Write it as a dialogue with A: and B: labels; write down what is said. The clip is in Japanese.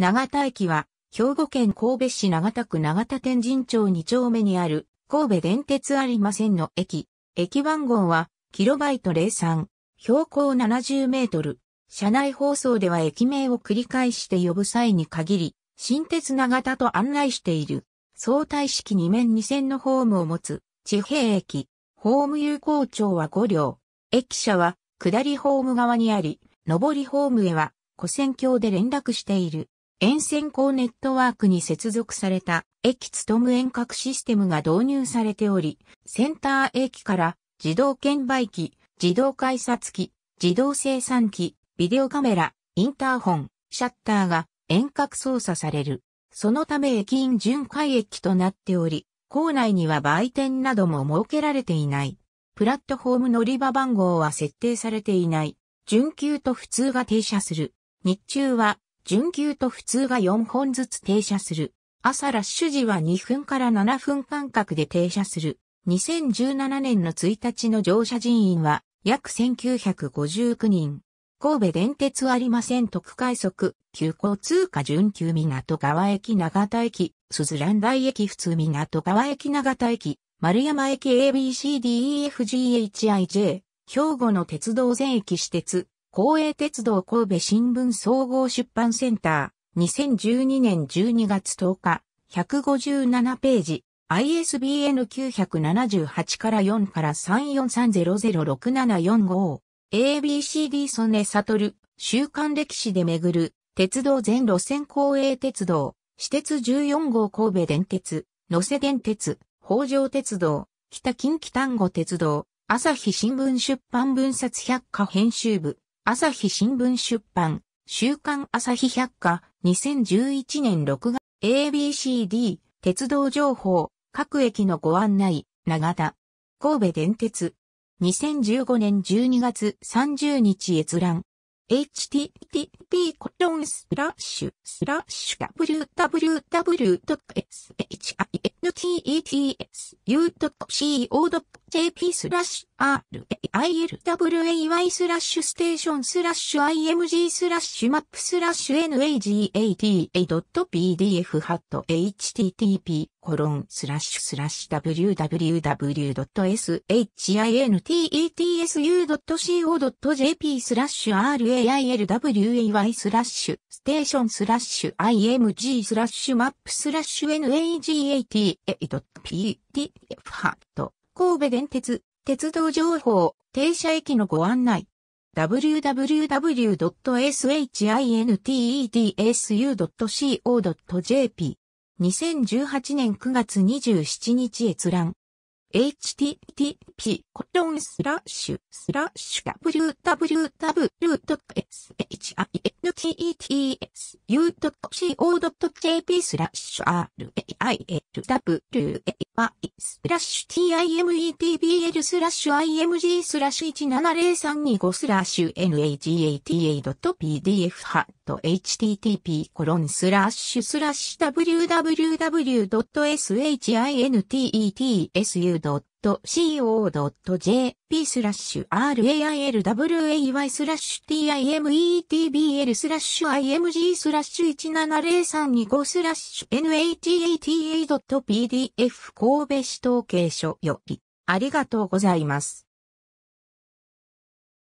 A: 長田駅は、兵庫県神戸市長田区長田天神町2丁目にある、神戸電鉄ありませんの駅。駅番号は、キロバイト03、標高70メートル。車内放送では駅名を繰り返して呼ぶ際に限り、新鉄長田と案内している。相対式2面2線のホームを持つ、地平駅。ホーム有効庁は5両。駅舎は、下りホーム側にあり、上りホームへは、古線橋で連絡している。沿線港ネットワークに接続された駅勤遠隔システムが導入されており、センター駅から自動券売機、自動改札機、自動生産機、ビデオカメラ、インターホン、シャッターが遠隔操作される。そのため駅員巡回駅となっており、構内には売店なども設けられていない。プラットフォーム乗り場番号は設定されていない。準急と普通が停車する。日中は準急と普通が4本ずつ停車する。朝ラッシュ時は2分から7分間隔で停車する。2017年の1日の乗車人員は約1959人。神戸電鉄ありません特快速、急行通過準急港川駅長田駅、鈴蘭台駅普通港川駅長田駅、丸山駅 ABCDEFGHIJ、兵庫の鉄道全駅私鉄、公営鉄道神戸新聞総合出版センター、2012年12月10日、157ページ、ISBN 978から4から3 4 3 0 0 6 7 4 5 ABCD 曽根悟、週刊歴史で巡る、鉄道全路線公営鉄道、私鉄14号神戸電鉄、野瀬電鉄、北条鉄道、北近畿丹後鉄道、朝日新聞出版文冊百科編集部、朝日新聞出版、週刊朝日百科、2011年6月、ABCD、鉄道情報、各駅のご案内、長田、神戸電鉄、2015年12月30日閲覧。http コロンスラッシュスラッシュ www.shintetsu.co.jp jp スラッシュ railway スラッシュステーションスラッシュ img スラッシュマップスラッシュ nagata.pdf ハット http コロンスラッシュスラッシュ www.shintetsu.co.jp スラッシュ railway スラッシュステーションスラッシュ img スラッシュマップスラッシュ nagata.pdf ハット神戸電鉄、鉄道情報、停車駅のご案内。www.shintedsu.co.jp 2018年9月27日閲覧。http www.shintetsu.co.jp r a i l w a パイスラッシュ timetbl スラッシュ img スラッシュ17035 2スラッシュ nhata.pdf ハット http コロンスラッシュスラッシュ www.shintetsu.com .co.jp スラッシュ railway スラッシュ timetbl スラッシュ img スラッシュ17035スラッシュ nhata.pdf 神戸市統計書よりありがとうございます。